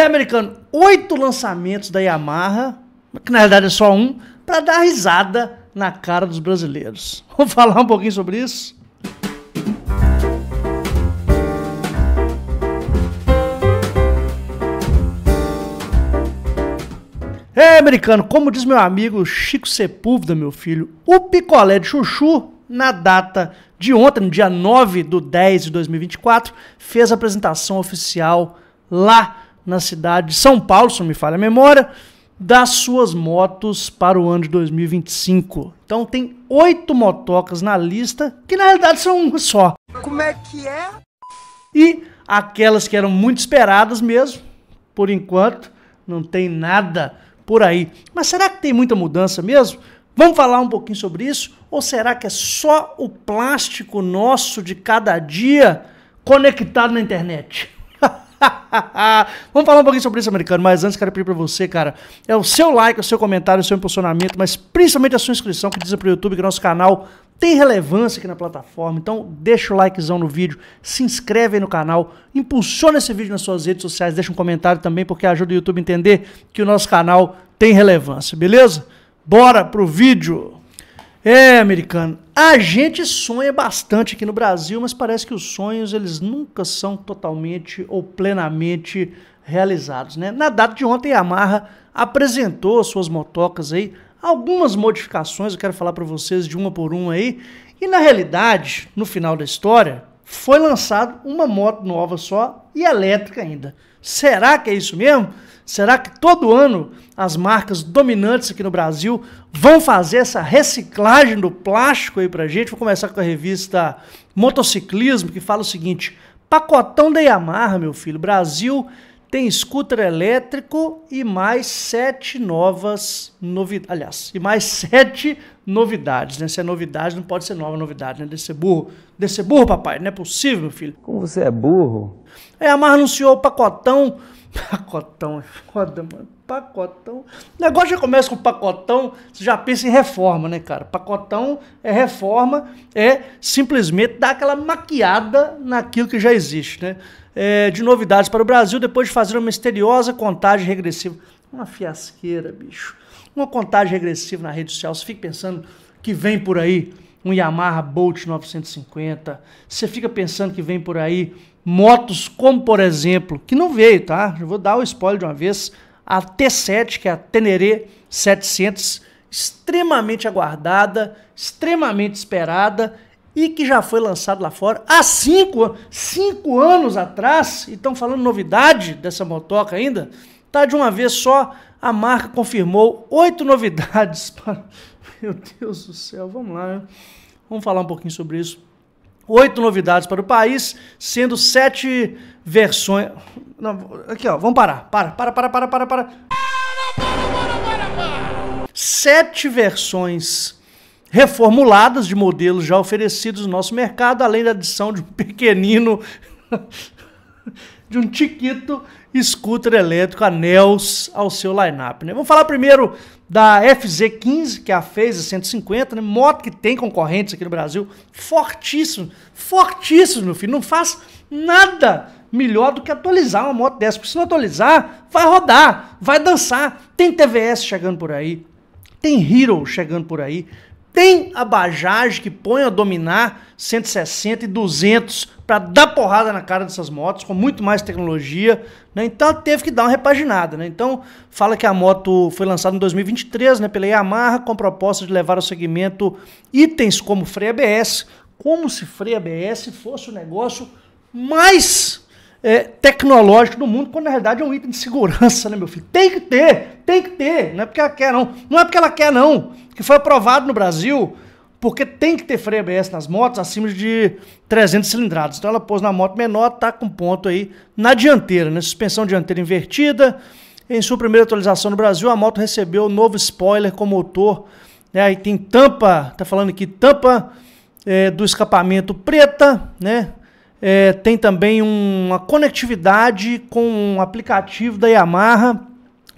É, americano, oito lançamentos da Yamaha, que na realidade é só um, para dar risada na cara dos brasileiros. Vamos falar um pouquinho sobre isso? É, americano, como diz meu amigo Chico Sepúlveda, meu filho, o picolé de chuchu, na data de ontem, no dia 9 do 10 de 2024, fez a apresentação oficial lá na cidade de São Paulo, se não me falha a memória, das suas motos para o ano de 2025. Então tem oito motocas na lista, que na realidade são uma só. Como é que é? E aquelas que eram muito esperadas mesmo, por enquanto, não tem nada por aí. Mas será que tem muita mudança mesmo? Vamos falar um pouquinho sobre isso? Ou será que é só o plástico nosso de cada dia conectado na internet? Vamos falar um pouquinho sobre isso, americano, mas antes quero pedir pra você, cara, é o seu like, o seu comentário, o seu impulsionamento, mas principalmente a sua inscrição que diz pro YouTube que nosso canal tem relevância aqui na plataforma. Então, deixa o likezão no vídeo, se inscreve aí no canal, impulsiona esse vídeo nas suas redes sociais, deixa um comentário também, porque ajuda o YouTube a entender que o nosso canal tem relevância, beleza? Bora pro vídeo! É, americano, a gente sonha bastante aqui no Brasil, mas parece que os sonhos eles nunca são totalmente ou plenamente realizados, né? Na data de ontem, a Yamaha apresentou suas motocas aí, algumas modificações, eu quero falar para vocês de uma por uma aí, e na realidade, no final da história, foi lançado uma moto nova só e elétrica ainda. Será que é isso mesmo? Será que todo ano as marcas dominantes aqui no Brasil vão fazer essa reciclagem do plástico aí pra gente? Vou começar com a revista Motociclismo, que fala o seguinte: pacotão da Yamaha, meu filho. Brasil tem scooter elétrico e mais sete novas novidades. Aliás, e mais sete novidades, né? Se é novidade, não pode ser nova novidade, né? Deve ser burro. Deve ser burro, papai. Não é possível, meu filho. Como você é burro? É, a Mar anunciou o pacotão. Pacotão é foda, mano. Pacotão. O negócio já começa com pacotão, você já pensa em reforma, né, cara? Pacotão é reforma, é simplesmente dar aquela maquiada naquilo que já existe, né? é, de novidades para o Brasil depois de fazer uma misteriosa contagem regressiva. Uma fiasqueira, bicho. Uma contagem regressiva na rede social. Você fica pensando que vem por aí um Yamaha Bolt 950. Você fica pensando que vem por aí motos como, por exemplo, que não veio, tá? Eu vou dar o spoiler de uma vez. A T7, que é a Teneré 700, extremamente aguardada, extremamente esperada e que já foi lançado lá fora há cinco, cinco anos atrás, e estão falando novidade dessa motoca ainda, tá de uma vez só, a marca confirmou oito novidades para... Meu Deus do céu, vamos lá, né? vamos falar um pouquinho sobre isso. Oito novidades para o país, sendo sete versões... Não, aqui, ó, vamos parar, para, para, para, para, para, para. Sete versões reformuladas de modelos já oferecidos no nosso mercado, além da adição de um pequenino, de um tiquito scooter elétrico anels ao seu line-up. Né? Vamos falar primeiro da FZ15, que é a Phase 150, né? moto que tem concorrentes aqui no Brasil, fortíssimo, fortíssimo, meu filho, não faz nada melhor do que atualizar uma moto dessa, porque se não atualizar, vai rodar, vai dançar, tem TVS chegando por aí, tem Hero chegando por aí, tem a Bajaj que põe a dominar 160 e 200 para dar porrada na cara dessas motos com muito mais tecnologia, né? Então teve que dar uma repaginada, né? Então fala que a moto foi lançada em 2023, né, pela Yamaha com proposta de levar ao segmento itens como freio ABS, como se freio ABS fosse o negócio mais é, tecnológico do mundo, quando na realidade é um item de segurança, né, meu filho? Tem que ter, tem que ter. Não é porque ela quer, não. Não é porque ela quer, não. Que foi aprovado no Brasil, porque tem que ter freio ABS nas motos acima de 300 cilindradas. Então ela pôs na moto menor, tá com ponto aí na dianteira, né? Suspensão dianteira invertida. Em sua primeira atualização no Brasil, a moto recebeu novo spoiler com motor. Né? Aí tem tampa, tá falando aqui, tampa é, do escapamento preta, né? É, tem também uma conectividade com um aplicativo da Yamaha,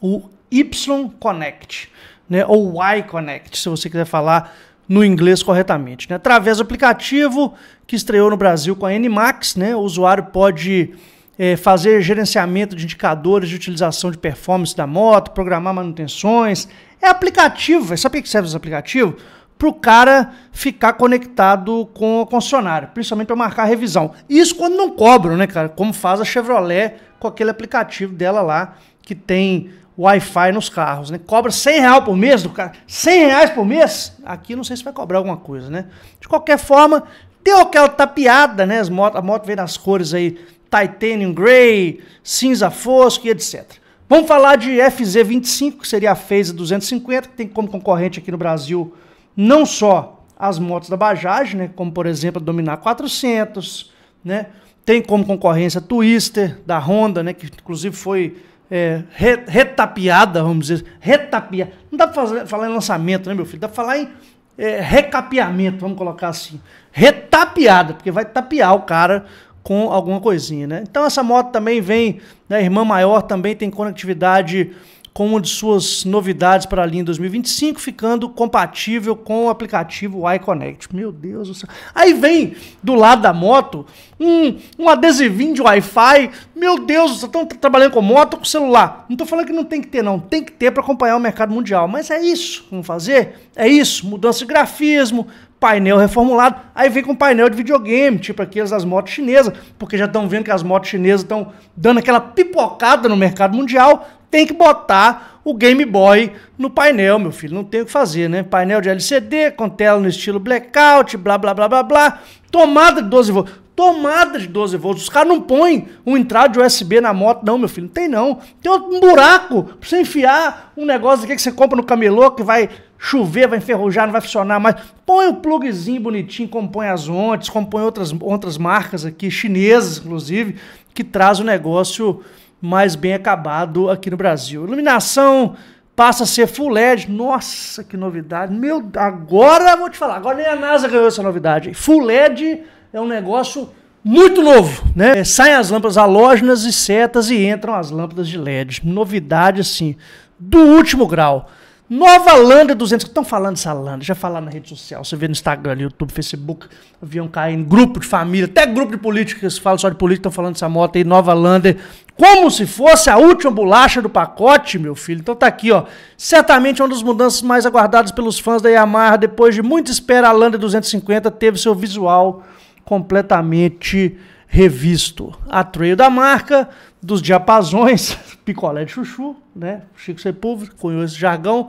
o Y Connect, né, ou Y Connect, se você quiser falar no inglês corretamente. Né? Através do aplicativo que estreou no Brasil com a NMAX, né, o usuário pode é, fazer gerenciamento de indicadores de utilização de performance da moto, programar manutenções. É aplicativo, é, sabe o que serve esse aplicativo? para o cara ficar conectado com o concessionário, principalmente para marcar a revisão. Isso quando não cobram, né, cara? Como faz a Chevrolet com aquele aplicativo dela lá que tem Wi-Fi nos carros, né? Cobra 100 reais por mês do cara. 100 reais por mês? Aqui não sei se vai cobrar alguma coisa, né? De qualquer forma, deu aquela tapiada, né? As moto, a moto vem nas cores aí titanium gray, cinza fosco e etc. Vamos falar de FZ25, que seria a Phase 250, que tem como concorrente aqui no Brasil não só as motos da Bajaj, né, como por exemplo a Dominar 400, né, tem como concorrência a Twister da Honda, né, que inclusive foi é, re, retapeada, vamos dizer, retapeada. Não dá para falar em lançamento, né, meu filho? Dá para falar em é, recapeamento, vamos colocar assim. Retapeada, porque vai tapear o cara com alguma coisinha, né? Então essa moto também vem, né, irmã maior também tem conectividade como uma de suas novidades para a linha 2025, ficando compatível com o aplicativo iConnect. Meu Deus do céu. Aí vem do lado da moto um, um adesivinho de Wi-Fi. Meu Deus, vocês estão trabalhando com moto ou com celular? Não estou falando que não tem que ter, não. Tem que ter para acompanhar o mercado mundial. Mas é isso. Vamos fazer? É isso. Mudança de grafismo, painel reformulado, aí vem com painel de videogame, tipo aqueles das motos chinesas, porque já estão vendo que as motos chinesas estão dando aquela pipocada no mercado mundial, tem que botar o Game Boy no painel, meu filho, não tem o que fazer, né? Painel de LCD, com tela no estilo blackout, blá blá blá blá blá, tomada de 12 volts. Tomada de 12 volts. Os caras não põem um entrada de USB na moto, não, meu filho. Não tem, não. Tem um buraco pra você enfiar um negócio aqui que você compra no camelô que vai chover, vai enferrujar, não vai funcionar mais. Põe o um plugzinho bonitinho, compõe as ondas, compõe outras, outras marcas aqui, chinesas inclusive, que traz o negócio mais bem acabado aqui no Brasil. Iluminação passa a ser full LED. Nossa, que novidade. Meu, agora vou te falar, agora nem a NASA ganhou essa novidade. Full LED é um negócio muito novo, né? É, saem as lâmpadas halógenas e setas e entram as lâmpadas de LED. Novidade assim, do último grau. Nova Landa 200. Estão falando essa Landa. Já falaram na rede social. Você vê no Instagram, no YouTube, Facebook. Avião caindo. Grupo de família. Até grupo de políticos que falam só de política. Estão falando dessa moto aí. Nova Landa. Como se fosse a última bolacha do pacote, meu filho. Então tá aqui, ó. Certamente é uma das mudanças mais aguardadas pelos fãs da Yamaha. Depois de muita espera, a Landa 250 teve seu visual completamente revisto a trail da marca, dos diapasões, picolé de chuchu, né? Chico Sepúlveda cunhou esse jargão.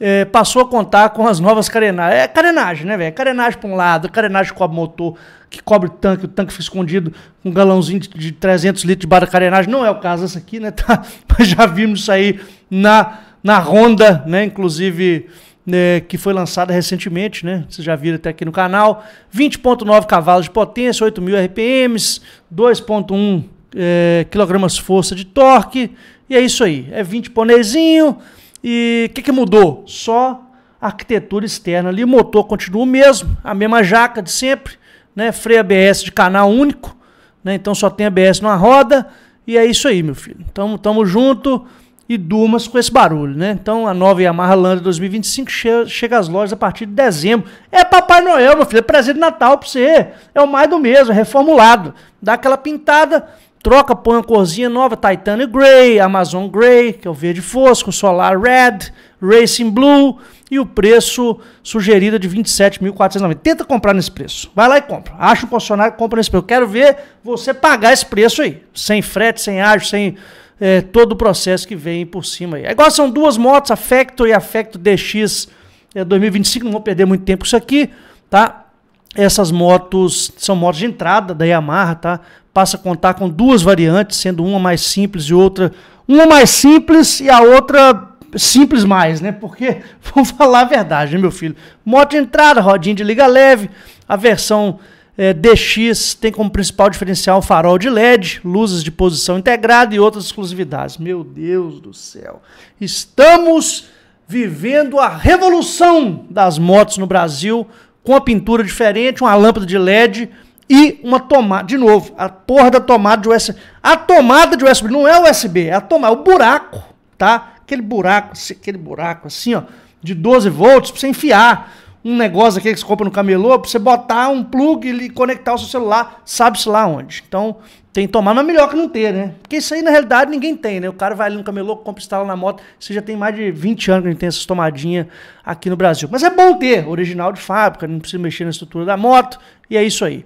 É, passou a contar com as novas carenagens. É carenagem, né, velho? É carenagem para um lado, carenagem com cobre motor, que cobre tanque, o tanque fica escondido, um galãozinho de, de 300 litros de barra carenagem. Não é o caso essa aqui, né? Tá, mas já vimos isso aí na, na Honda, né? Inclusive né, que foi lançada recentemente, né? Vocês já viram até aqui no canal. 20.9 cavalos de potência, 8.000 RPMs, 2.1 é, quilogramas força de torque. E é isso aí. É 20 ponezinho. E o que, que mudou? Só arquitetura externa ali. O motor continua o mesmo, a mesma jaca de sempre, né? Freio ABS de canal único, né? Então só tem ABS numa roda. E é isso aí, meu filho. Tamo, tamo junto e durmas com esse barulho, né? Então a nova Yamaha Land 2025 che chega às lojas a partir de dezembro. É Papai Noel, meu filho, é presente de Natal pra você. É o mais do mesmo, é reformulado. Dá aquela pintada, troca, põe uma corzinha nova, Titanic Grey, Amazon Grey, que é o verde fosco, Solar Red, Racing Blue e o preço sugerido é de 27.490. Tenta comprar nesse preço. Vai lá e compra. Acha um funcionário, compra nesse preço. Eu quero ver você pagar esse preço aí, sem frete, sem ágio, sem é, todo o processo que vem por cima. Aí. Agora são duas motos, a Factor e a Factor DX é, 2025, não vou perder muito tempo com isso aqui, tá? Essas motos são motos de entrada da Yamaha, tá? Passa a contar com duas variantes, sendo uma mais simples e outra... Uma mais simples e a outra simples mais, né? Porque, vamos falar a verdade, né, meu filho? Moto de entrada, rodinha de liga leve, a versão é, DX tem como principal diferencial farol de LED, luzes de posição integrada e outras exclusividades. Meu Deus do céu. Estamos vivendo a revolução das motos no Brasil com a pintura diferente, uma lâmpada de LED e uma tomada. De novo, a porra da tomada de USB. A tomada de USB não é USB, é a tomada, é o buraco, tá? Aquele buraco, aquele buraco assim, ó, de 12 volts para você enfiar um negócio aqui que você compra no camelô, pra você botar um plug e conectar o seu celular, sabe-se lá onde. Então, tem que tomar, mas melhor que não ter, né? Porque isso aí, na realidade, ninguém tem, né? O cara vai ali no camelô, compra, instala na moto. Você já tem mais de 20 anos que a gente tem essas tomadinhas aqui no Brasil. Mas é bom ter, original de fábrica, não precisa mexer na estrutura da moto, e é isso aí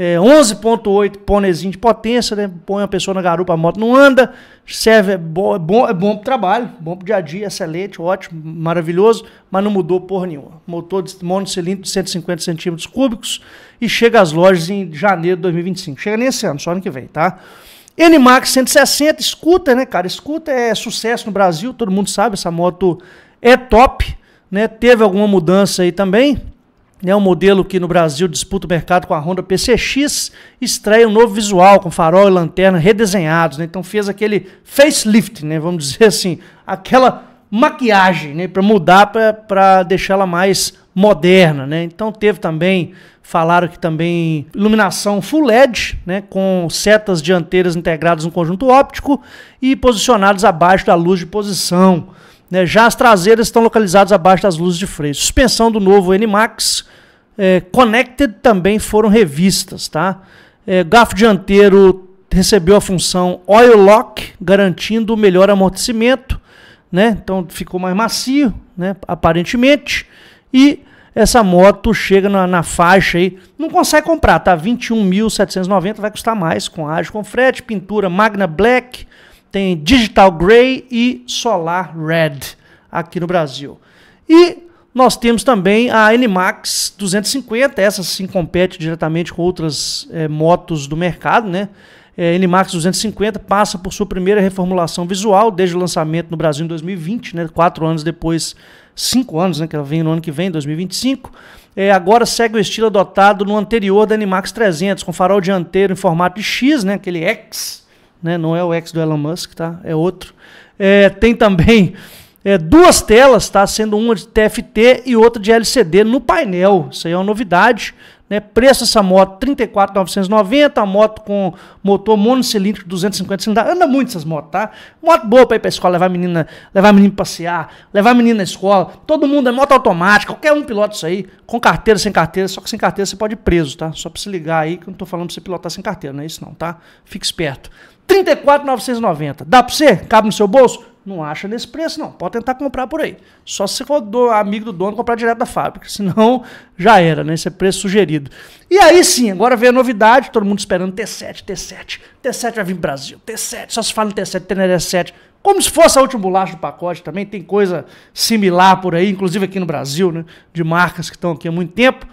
é, 11.8 ponezinho de potência, né? Põe uma pessoa na garupa, a moto não anda, serve, é bom, é bom, é bom pro trabalho, bom pro dia a dia, excelente, ótimo, maravilhoso, mas não mudou porra nenhuma. Motor de monocilindro de 150 centímetros cúbicos e chega às lojas em janeiro de 2025. Chega nesse ano, só ano que vem, tá? NMAX 160, escuta, né, cara? Escuta é sucesso no Brasil, todo mundo sabe, essa moto é top, né? Teve alguma mudança aí também, né, um modelo que no Brasil disputa o mercado com a Honda PCX, estreia um novo visual com farol e lanterna redesenhados. Né? Então fez aquele facelift, né, vamos dizer assim, aquela maquiagem né, para mudar, para deixá-la mais moderna. Né? Então teve também, falaram que também iluminação full LED, né, com setas dianteiras integradas no conjunto óptico e posicionados abaixo da luz de posição. Né? Já as traseiras estão localizadas abaixo das luzes de freio. Suspensão do novo N-Max é, Connected também foram revistas. Tá? É, garfo dianteiro recebeu a função Oil Lock, garantindo o melhor amortecimento. Né? Então ficou mais macio, né? aparentemente. E essa moto chega na, na, faixa aí, não consegue comprar, tá? 21.790 vai custar mais com ágio, com frete, pintura Magna Black, tem Digital Gray e Solar Red aqui no Brasil. E nós temos também a NMAX 250, essa sim compete diretamente com outras é, motos do mercado, né? É, NMAX 250 passa por sua primeira reformulação visual desde o lançamento no Brasil em 2020, né? quatro anos depois, cinco anos, né? que ela vem no ano que vem, 2025. É, eh, agora segue o estilo adotado no anterior da NMAX 300, com farol dianteiro em formato de X, né? aquele X, né? Não é o X do Elon Musk, tá? É outro. É, tem também é, duas telas, tá? Sendo uma de TFT e outra de LCD no painel. Isso aí é uma novidade, né? Preço essa moto, 34,990, a moto com motor monocilíndrico, 250 cilindradas. Anda muito essas motos, tá? Moto boa pra ir pra escola, levar menina, levar menino passear, levar menina na escola. Todo mundo é moto automática, qualquer um pilota isso aí, com carteira, sem carteira, só que sem carteira você pode ir preso, tá? Só pra se ligar aí que eu não tô falando pra você pilotar sem carteira, não é isso não, tá? Fique esperto. 34,990. Dá pra você? Cabe no seu bolso? Não acha nesse preço, não. Pode tentar comprar por aí. Só se for do, amigo do dono comprar direto da fábrica. Senão, já era, né? Esse é preço sugerido. E aí sim, agora vem a novidade. Todo mundo esperando T7, T7. T7 vai vir pro Brasil. T7, só se fala em T7, t 7. Como se fosse a última bolacha do pacote também. Tem coisa similar por aí, inclusive aqui no Brasil, né? De marcas que estão aqui há muito tempo.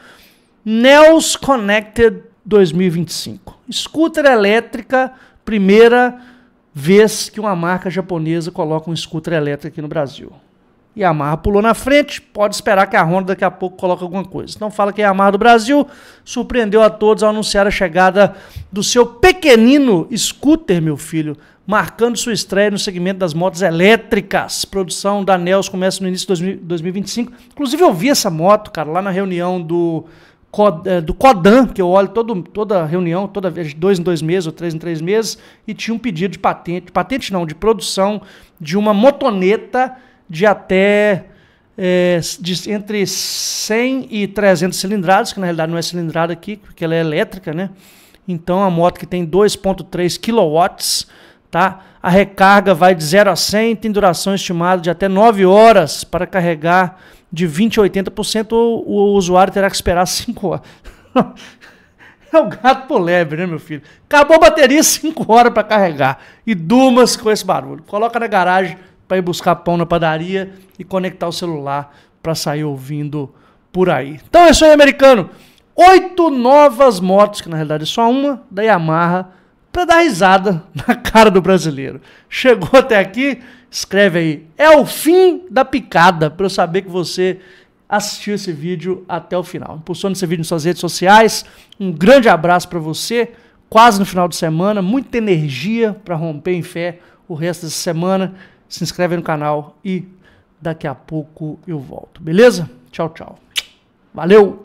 Nels Connected 2025. Scooter elétrica, primeira vez que uma marca japonesa coloca um scooter elétrico aqui no Brasil. Yamaha pulou na frente, pode esperar que a Honda daqui a pouco coloque alguma coisa. Então fala que a Yamaha do Brasil surpreendeu a todos ao anunciar a chegada do seu pequenino scooter, meu filho, marcando sua estreia no segmento das motos elétricas. Produção da Nels começa no início de 2025. Inclusive eu vi essa moto, cara, lá na reunião do eh, do CODAN, que eu olho todo, toda reunião, toda vez, dois em dois meses ou três em três meses, e tinha um pedido de patente, patente não, de produção de uma motoneta de até é, de, entre 100 e 300 cilindradas, que na realidade não é cilindrada aqui, porque ela é elétrica, né? Então a moto que tem 2.3 kW, tá? A recarga vai de 0 a 100, tem duração estimada de até 9 horas para carregar de 20% a 80%, ou o usuário terá que esperar 5 horas. é o gato por lebre, né, meu filho? Acabou a bateria 5 horas para carregar. E dumas com esse barulho. Coloca na garagem para ir buscar pão na padaria e conectar o celular para sair ouvindo por aí. Então é isso aí, americano. Oito novas motos, que na realidade é só uma, da Yamaha, para dar risada na cara do brasileiro. Chegou até aqui escreve aí. É o fim da picada, para eu saber que você assistiu esse vídeo até o final. Impulsione esse vídeo em suas redes sociais. Um grande abraço para você. Quase no final de semana, muita energia para romper em fé o resto dessa semana. Se inscreve no canal e daqui a pouco eu volto, beleza? Tchau, tchau. Valeu!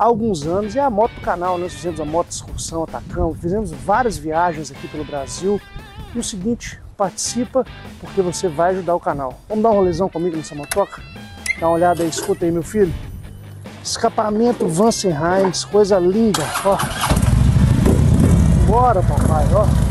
há alguns anos, é a moto do canal. Nós né? fizemos a moto excursão, atacamos, fizemos várias viagens aqui pelo Brasil. E o seguinte, participa porque você vai ajudar o canal. Vamos dar um rolezão comigo nessa motoca? Dá uma olhada aí, escuta aí, meu filho. Escapamento Vansenheims, coisa linda, ó. Bora, papai, ó.